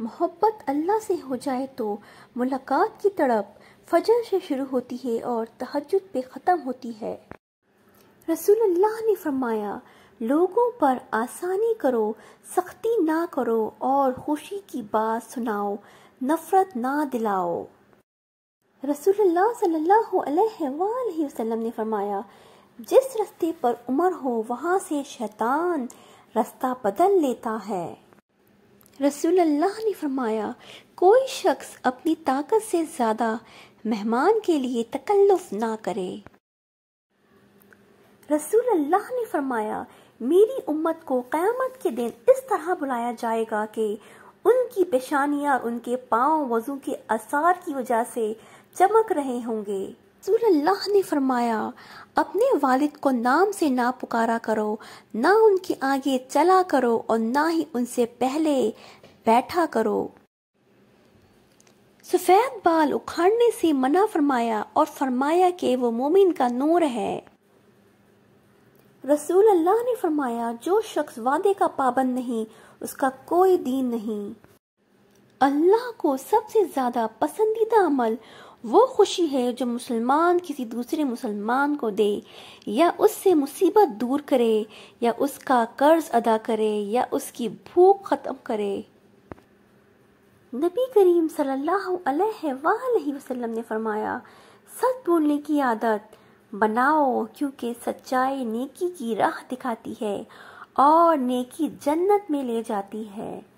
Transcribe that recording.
मोहब्बत अल्लाह से हो जाए तो मुलाकात की तड़प फजर से शुरू होती है और तहजद पे ख़त्म होती है रसूल अल्लाह ने फरमाया लोगों पर आसानी करो सख्ती ना करो और खुशी की बात सुनाओ नफ़रत ना दिलाओ रसूलुल्लाह अलैहि वसल्लम ने फरमाया जिस रास्ते पर उमर हो वहाँ से शैतान रास्ता बदल लेता है रसूल अल्लाह ने फरमाया कोई शख्स अपनी ताकत से ज़्यादा मेहमान के लिए तकल्लुफ ना करे रसूल अल्लाह ने फरमाया मेरी उम्मत को क़यामत के दिन इस तरह बुलाया जाएगा कि उनकी पेशानियां उनके पांव वज़ू के आसार की वजह से चमक रहे होंगे रसूल अल्लाह ने फरमाया अपने वालिद को नाम से ना पुकारा करो ना उनके आगे चला करो और ना ही उनसे पहले बैठा करो सफ़ेद बाल उखाड़ने से मना फरमाया और फरमाया कि वो मोमिन का नूर है रसूल अल्लाह ने फरमाया जो शख्स वादे का पाबंद नहीं उसका कोई दीन नहीं अल्लाह को सबसे ज़्यादा पसंदीदा अमल वो खुशी है जो मुसलमान किसी दूसरे मुसलमान को दे या उससे मुसीबत दूर करे या उसका कर्ज अदा करे या उसकी भूख ख़त्म करे नबी करीम सल्लल्लाहु अलैहि वसल्लम ने फरमाया सच बोलने की आदत बनाओ क्योंकि सच्चाई नेकी की राह दिखाती है और नेकी जन्नत में ले जाती है